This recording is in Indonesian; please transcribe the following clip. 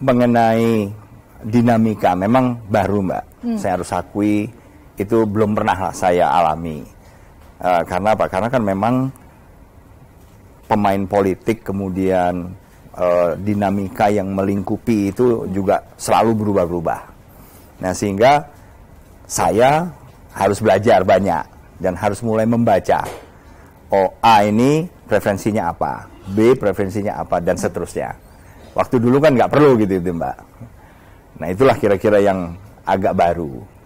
mengenai dinamika memang baru mbak hmm. saya harus akui itu belum pernah saya alami uh, karena apa karena kan memang pemain politik kemudian uh, dinamika yang melingkupi itu juga selalu berubah ubah nah sehingga saya harus belajar banyak dan harus mulai membaca oh A ini preferensinya apa B preferensinya apa dan seterusnya Waktu dulu kan nggak perlu gitu itu mbak. Nah itulah kira-kira yang agak baru.